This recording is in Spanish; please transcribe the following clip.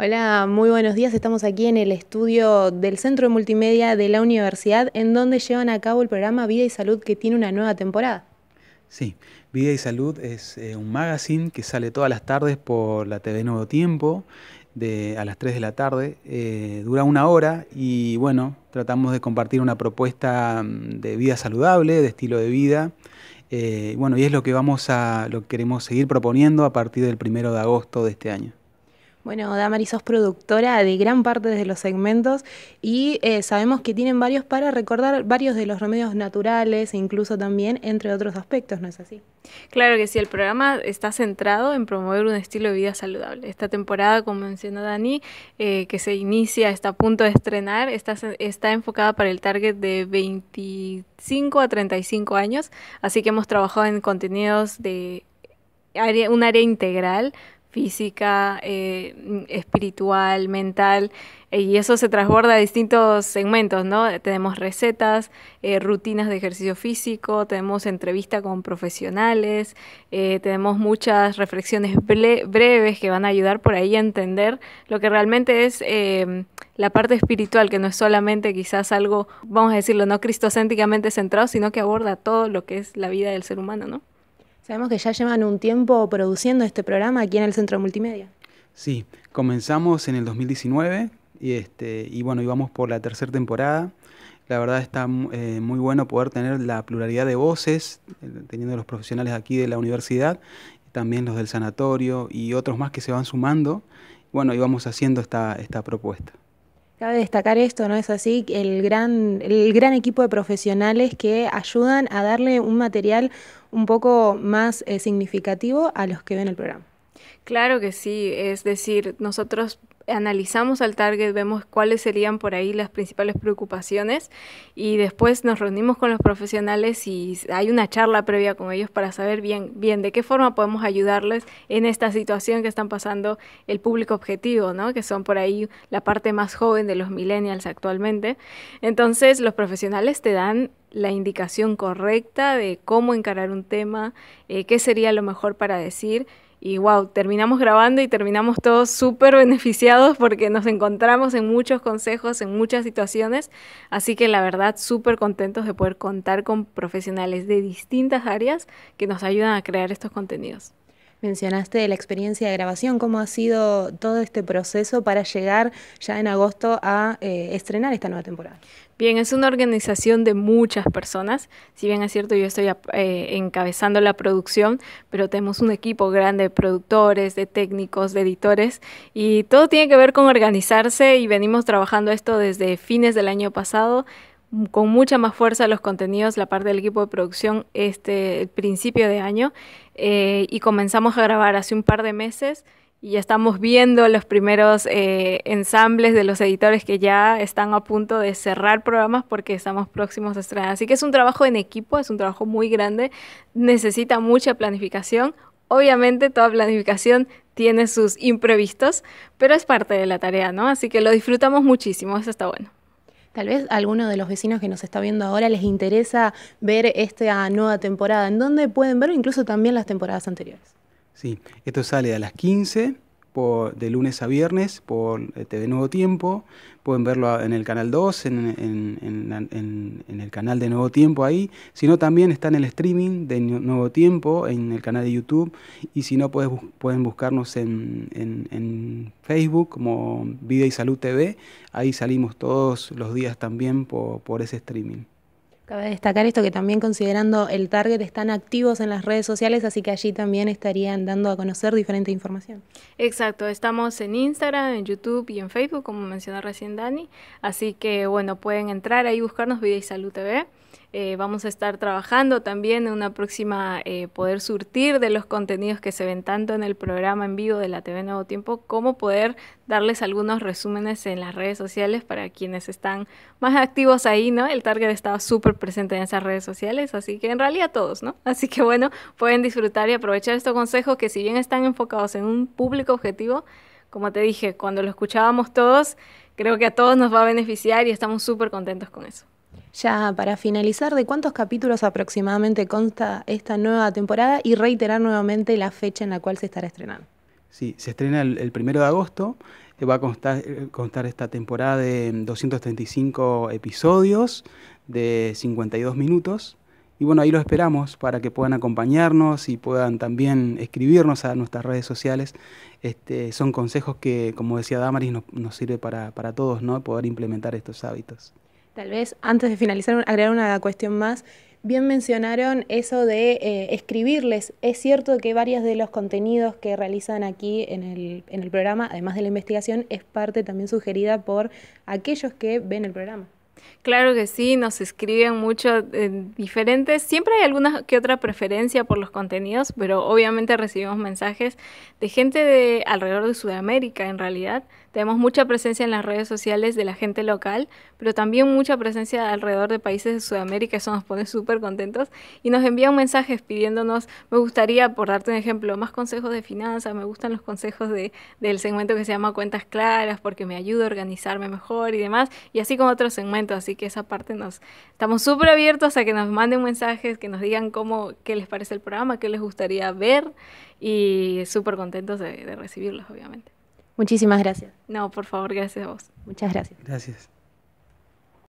Hola, muy buenos días. Estamos aquí en el estudio del Centro de Multimedia de la Universidad, en donde llevan a cabo el programa Vida y Salud, que tiene una nueva temporada. Sí, Vida y Salud es eh, un magazine que sale todas las tardes por la TV Nuevo Tiempo, a las 3 de la tarde. Eh, dura una hora y bueno, tratamos de compartir una propuesta mm, de vida saludable, de estilo de vida. Eh, bueno, y es lo que vamos a, lo que queremos seguir proponiendo a partir del primero de agosto de este año. Bueno, Damari, sos productora de gran parte de los segmentos y eh, sabemos que tienen varios para recordar varios de los remedios naturales e incluso también entre otros aspectos, ¿no es así? Claro que sí, el programa está centrado en promover un estilo de vida saludable. Esta temporada, como mencionó Dani, eh, que se inicia, está a punto de estrenar, está, está enfocada para el target de 25 a 35 años, así que hemos trabajado en contenidos de un área integral física, eh, espiritual, mental, eh, y eso se trasborda a distintos segmentos, ¿no? Tenemos recetas, eh, rutinas de ejercicio físico, tenemos entrevista con profesionales, tenemos muchas reflexiones breves que van a ayudar por ahí a entender lo que realmente es la parte espiritual, que no es solamente quizás algo, vamos a decirlo, no cristocéntricamente centrado, sino que aborda todo lo que es la vida del ser humano, ¿no? Sabemos que ya llevan un tiempo produciendo este programa aquí en el Centro Multimedia. Sí, comenzamos en el 2019 y, este, y bueno, íbamos por la tercera temporada. La verdad está mm, eh, muy bueno poder tener la pluralidad de voces, eh, teniendo los profesionales aquí de la universidad, también los del sanatorio y otros más que se van sumando. Bueno, íbamos haciendo esta, esta propuesta. Cabe destacar esto, ¿no es así? El gran, el gran equipo de profesionales que ayudan a darle un material un poco más eh, significativo a los que ven el programa. Claro que sí, es decir, nosotros analizamos al target, vemos cuáles serían por ahí las principales preocupaciones y después nos reunimos con los profesionales y hay una charla previa con ellos para saber bien, bien de qué forma podemos ayudarles en esta situación que están pasando el público objetivo, ¿no? que son por ahí la parte más joven de los millennials actualmente. Entonces los profesionales te dan la indicación correcta de cómo encarar un tema, eh, qué sería lo mejor para decir y wow, terminamos grabando y terminamos todos súper beneficiados porque nos encontramos en muchos consejos, en muchas situaciones. Así que la verdad, súper contentos de poder contar con profesionales de distintas áreas que nos ayudan a crear estos contenidos. Mencionaste la experiencia de grabación, cómo ha sido todo este proceso para llegar ya en agosto a eh, estrenar esta nueva temporada. Bien, es una organización de muchas personas. Si bien es cierto, yo estoy eh, encabezando la producción, pero tenemos un equipo grande de productores, de técnicos, de editores, y todo tiene que ver con organizarse y venimos trabajando esto desde fines del año pasado con mucha más fuerza los contenidos, la parte del equipo de producción, este principio de año eh, y comenzamos a grabar hace un par de meses y ya estamos viendo los primeros eh, ensambles de los editores que ya están a punto de cerrar programas porque estamos próximos a estrenar. Así que es un trabajo en equipo, es un trabajo muy grande, necesita mucha planificación. Obviamente toda planificación tiene sus imprevistos, pero es parte de la tarea, ¿no? Así que lo disfrutamos muchísimo, eso está bueno. Tal vez a alguno de los vecinos que nos está viendo ahora les interesa ver esta nueva temporada. ¿En dónde pueden verlo? Incluso también las temporadas anteriores. Sí, esto sale a las 15 de lunes a viernes por eh, TV Nuevo Tiempo. Pueden verlo en el canal 2, en, el canal de Nuevo Tiempo ahí. sino también está en el streaming de Nuevo Tiempo, en el canal de YouTube. Y si no, pueden buscarnos en, Facebook como Vida y Salud TV. Ahí salimos todos los días también por ese streaming. Cabe destacar esto que también considerando el target están activos en las redes sociales, así que allí también estarían dando a conocer diferente información. Exacto, estamos en Instagram, en YouTube y en Facebook, como mencionó recién Dani, así que bueno, pueden entrar ahí, y buscarnos Vida y Salud TV eh, vamos a estar trabajando también en una próxima eh, poder surtir de los contenidos que se ven tanto en el programa en vivo de la TV Nuevo Tiempo como poder darles algunos resúmenes en las redes sociales para quienes están más activos ahí, ¿no? El target estaba súper presente en esas redes sociales, así que en realidad todos, ¿no? Así que bueno, pueden disfrutar y aprovechar estos consejos que si bien están enfocados en un público objetivo, como te dije, cuando lo escuchábamos todos, creo que a todos nos va a beneficiar y estamos súper contentos con eso. Ya para finalizar, ¿de cuántos capítulos aproximadamente consta esta nueva temporada? Y reiterar nuevamente la fecha en la cual se estará estrenando. Sí, se estrena el, primero de agosto. Eh, va a constar, eh, esta temporada de 235 episodios de 52 minutos. Y bueno, ahí lo esperamos para que puedan acompañarnos y puedan también escribirnos a nuestras redes sociales. Este, son consejos que, como decía Damaris, nos, sirve para, para todos, ¿no? Poder implementar estos hábitos. Tal vez antes de finalizar, agregar una cuestión más. Bien mencionaron eso de eh, escribirles. Es cierto que varios de los contenidos que realizan aquí en el programa, además de la investigación, es parte también sugerida por aquellos que ven el programa. Claro que sí, nos escriben mucho eh, diferentes. Siempre hay alguna que otra preferencia por los contenidos, pero obviamente recibimos mensajes de gente de alrededor de Sudamérica en realidad. Tenemos mucha presencia en las redes sociales de la gente local, pero también mucha presencia alrededor de países de Sudamérica, eso nos pone súper contentos. Y nos envían mensajes pidiéndonos, me gustaría, por darte un ejemplo, más consejos de finanzas, me gustan los consejos de, del segmento que se llama Cuentas Claras, porque me ayuda a organizarme mejor y demás, y así con otros segmentos así que esa parte nos estamos súper abiertos a que nos manden mensajes, que nos digan cómo, qué les parece el programa, qué les gustaría ver y súper contentos de, de recibirlos, obviamente. Muchísimas gracias. No, por favor, gracias a vos. Muchas gracias. Gracias.